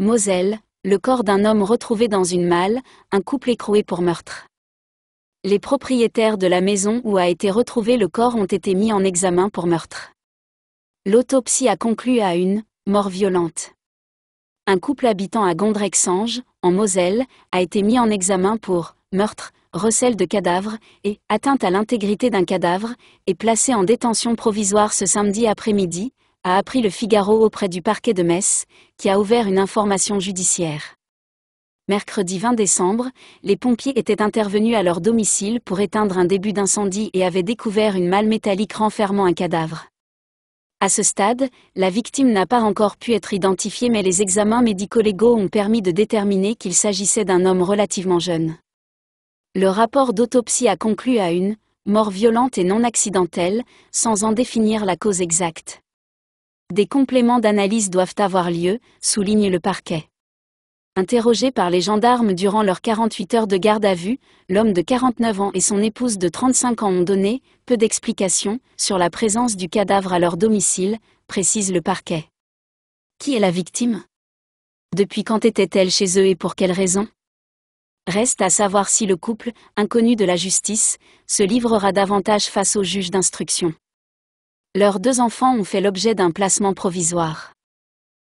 Moselle, le corps d'un homme retrouvé dans une malle, un couple écroué pour meurtre. Les propriétaires de la maison où a été retrouvé le corps ont été mis en examen pour meurtre. L'autopsie a conclu à une mort violente. Un couple habitant à Gondrexange, en Moselle, a été mis en examen pour meurtre, recel de cadavre et atteinte à l'intégrité d'un cadavre, est placé en détention provisoire ce samedi après-midi, a appris le Figaro auprès du parquet de Metz, qui a ouvert une information judiciaire. Mercredi 20 décembre, les pompiers étaient intervenus à leur domicile pour éteindre un début d'incendie et avaient découvert une malle métallique renfermant un cadavre. À ce stade, la victime n'a pas encore pu être identifiée mais les examens médico-légaux ont permis de déterminer qu'il s'agissait d'un homme relativement jeune. Le rapport d'autopsie a conclu à une mort violente et non accidentelle, sans en définir la cause exacte. Des compléments d'analyse doivent avoir lieu, souligne le parquet. Interrogé par les gendarmes durant leurs 48 heures de garde à vue, l'homme de 49 ans et son épouse de 35 ans ont donné peu d'explications sur la présence du cadavre à leur domicile, précise le parquet. Qui est la victime Depuis quand était-elle chez eux et pour quelles raisons Reste à savoir si le couple, inconnu de la justice, se livrera davantage face au juge d'instruction. Leurs deux enfants ont fait l'objet d'un placement provisoire.